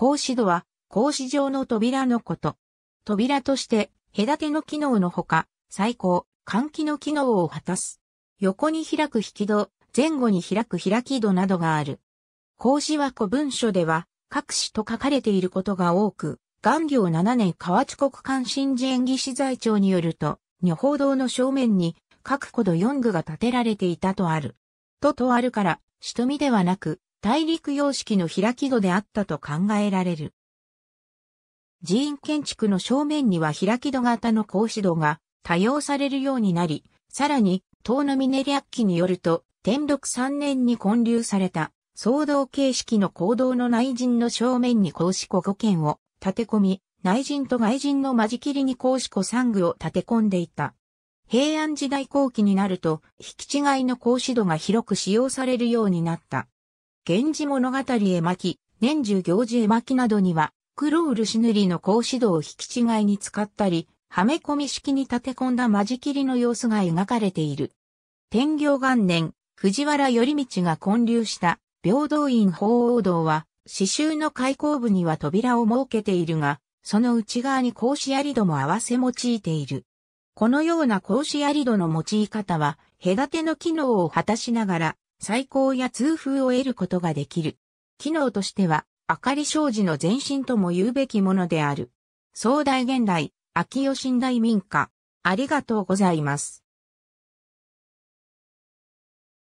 格子戸は、格子状の扉のこと。扉として、隔ての機能のほか、最高、換気の機能を果たす。横に開く引き戸、前後に開く開き戸などがある。格子は古文書では、各子と書かれていることが多く、元行7年河内国関心寺演技資材庁によると、女宝堂の正面に、各古土四具が建てられていたとある。ととあるから、仕富ではなく、大陸様式の開き戸であったと考えられる。寺院建築の正面には開き戸型の格子戸が多用されるようになり、さらに、東の峰略記によると、天禄3年に建立された、騒動形式の行動の内陣の正面に格子戸5軒を立て込み、内陣と外陣の間仕切りに格子戸3具を立て込んでいた。平安時代後期になると、引き違いの格子戸が広く使用されるようになった。源氏物語絵巻、年中行事絵巻などには、黒漆塗りの格子戸を引き違いに使ったり、はめ込み式に立て込んだ間仕切りの様子が描かれている。天行元年、藤原頼道が建立した平等院鳳凰堂は、刺繍の開口部には扉を設けているが、その内側に格子り戸も合わせ用いている。このような格子り戸の用い方は、隔ての機能を果たしながら、最高や通風を得ることができる。機能としては、明かり障子の前身とも言うべきものである。壮大現代、秋吉大民家。ありがとうございます。